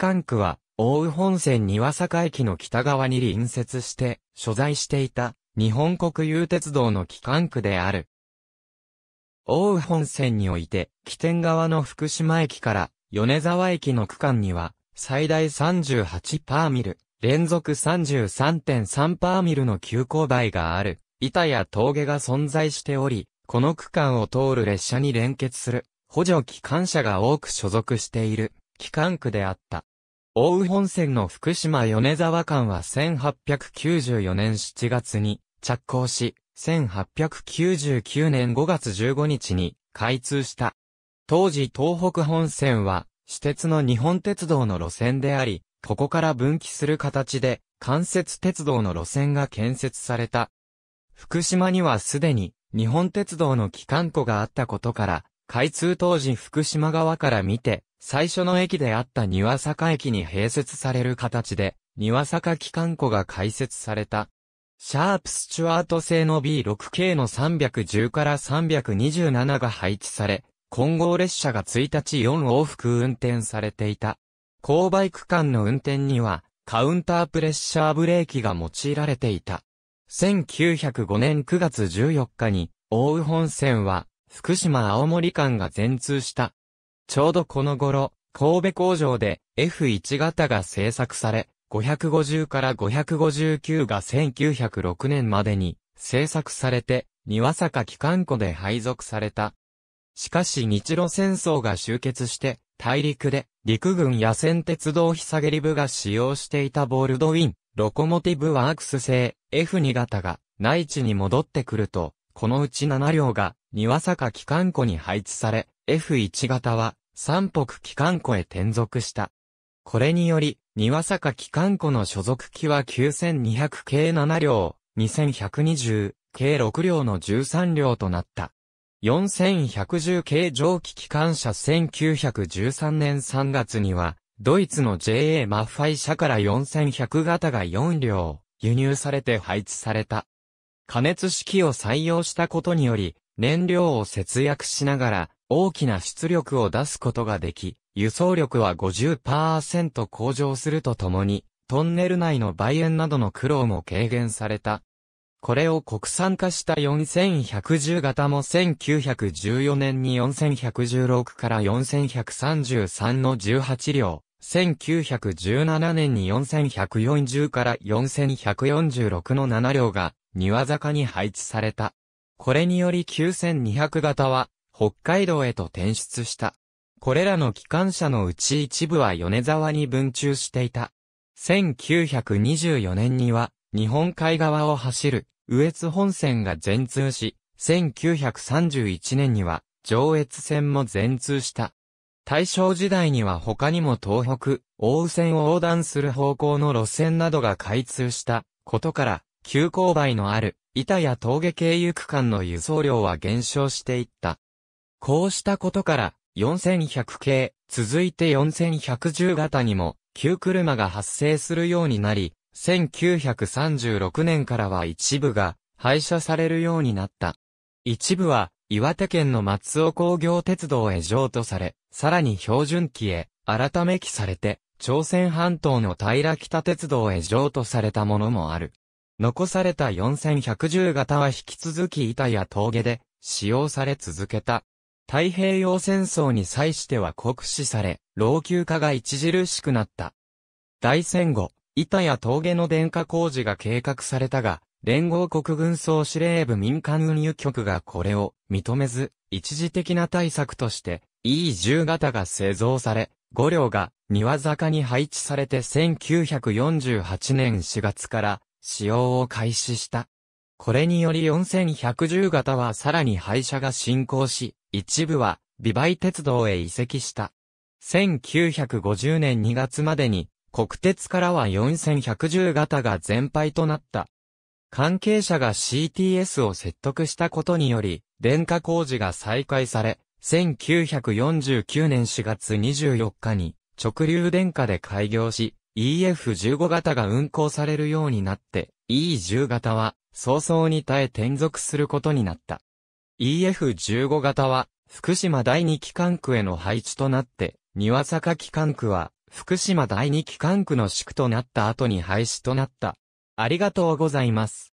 管区は、奥羽本線庭坂駅の北側に隣接して、所在していた、日本国有鉄道の機関区である。奥羽本線において、起点側の福島駅から米沢駅の区間には、最大38パーミル、連続33.3パーミルの急勾配がある、板や峠が存在しており、この区間を通る列車に連結する、補助機関車が多く所属している、機関区であった。奥羽本線の福島米沢間は1894年7月に着工し、1899年5月15日に開通した。当時東北本線は、私鉄の日本鉄道の路線であり、ここから分岐する形で、関節鉄道の路線が建設された。福島にはすでに、日本鉄道の機関庫があったことから、開通当時福島側から見て、最初の駅であった庭坂駅に併設される形で、庭坂機関庫が開設された。シャープスチュワート製の B6 系の310から327が配置され、混合列車が1日4往復運転されていた。勾配区間の運転には、カウンタープレッシャーブレーキが用いられていた。1905年9月14日に、大羽本線は、福島青森間が全通した。ちょうどこの頃、神戸工場で F1 型が製作され、550から559が1906年までに製作されて、庭坂機関庫で配属された。しかし日露戦争が終結して、大陸で陸軍野戦鉄道ひさげり部が使用していたボールドウィン、ロコモティブワークス製 F2 型が内地に戻ってくると、このうち7両が庭坂機関庫に配置され、F1 型は三北機関庫へ転属した。これにより、庭坂機関庫の所属機は9200系7両、2120計6両の13両となった。4110系蒸気機関車1913年3月には、ドイツの JA マッファイ社から4100型が4両、輸入されて配置された。加熱式を採用したことにより、燃料を節約しながら大きな出力を出すことができ、輸送力は50%向上するとともに、トンネル内の売円などの苦労も軽減された。これを国産化した4110型も1914年に4116から4133の18両、1917年に4140から4146の7両が、庭坂に配置された。これにより9200型は、北海道へと転出した。これらの機関車のうち一部は米沢に分駐していた。1924年には、日本海側を走る、上越本線が全通し、1931年には、上越線も全通した。大正時代には他にも東北、大雨線を横断する方向の路線などが開通したことから、急勾配のある板や峠経由区間の輸送量は減少していった。こうしたことから、4100系、続いて4110型にも、旧車が発生するようになり、1936年からは一部が廃車されるようになった。一部は岩手県の松尾工業鉄道へ譲渡され、さらに標準期へ、改め期されて、朝鮮半島の平北鉄道へ譲渡されたものもある。残された4110型は引き続き板や峠で使用され続けた。太平洋戦争に際しては酷使され、老朽化が著しくなった。大戦後、板や峠の電化工事が計画されたが、連合国軍総司令部民間運輸局がこれを認めず、一時的な対策として E10 型が製造され、5両が庭坂に配置されて1948年4月から使用を開始した。これにより4110型はさらに廃車が進行し、一部は美媒鉄道へ移籍した。1950年2月までに国鉄からは4110型が全廃となった。関係者が CTS を説得したことにより、電化工事が再開され、1949年4月24日に直流電化で開業し、EF15 型が運行されるようになって、E10 型は早々に耐え転属することになった。EF15 型は福島第二機関区への配置となって、庭坂機関区は福島第二機関区の宿となった後に廃止となった。ありがとうございます。